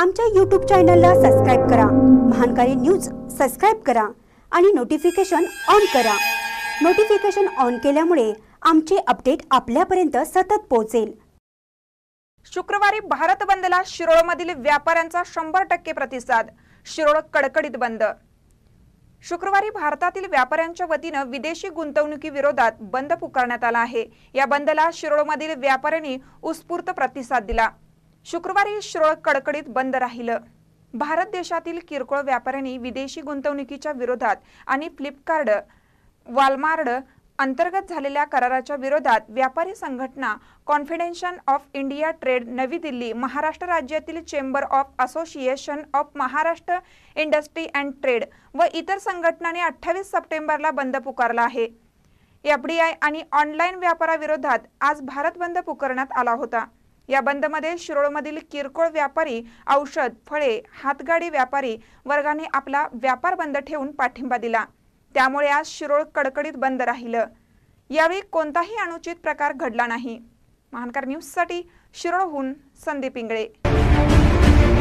आमच्या यूट्यूब चॅनलला सबस्क्राईब करा महानकारी न्यूज सबस्क्राईब करा आणि नोटिफिकेशन ऑन करा नोटिफिकेशन ऑन केल्यामुळे आमचे अपडेट आपल्यापर्यंत सतत पोहोचेल शुक्रवारी भारत बंदला शिरोळमधील व्यापाऱ्यांचा शंभर टक्के प्रतिसाद शिरोळ कडकडीत बंद शुक्रवारी भारतातील व्यापाऱ्यांच्या वतीनं विदेशी गुंतवणुकीविरोधात बंद पुकारण्यात आला आहे या बंदला शिरोळमधील व्यापाऱ्यांनी उत्स्फूर्त प्रतिसाद दिला शुक्रवारी श्रोळ कडकडीत बंद राहिलं भारत देशातील किरकोळ व्यापाऱ्यांनी विदेशी गुंतवणुकीच्या विरोधात आणि फ्लिपकार्ट वालमार्ड अंतर्गत झालेल्या कराराच्या विरोधात व्यापारी संघटना कॉन्फेडरेशन ऑफ इंडिया ट्रेड नवी दिल्ली महाराष्ट्र राज्यातील chamber of association of Maharashtra industry and trade व इतर संघटनांनी अठ्ठावीस सप्टेंबरला बंद पुकारला आहे एफडीआय आणि ऑनलाईन व्यापाराविरोधात आज भारत बंद पुकारण्यात आला होता या बंदमध्ये शिरोळमधील किरकोळ व्यापारी औषध फळे हातगाडी व्यापारी वर्गाने आपला व्यापार बंद ठेवून पाठिंबा दिला त्यामुळे आज शिरोळ कडकडीत बंद राहिलं यावेळी कोणताही अनुचित प्रकार घडला नाही महानकर न्यूजसाठी शिरोळहून संदीप इंगळे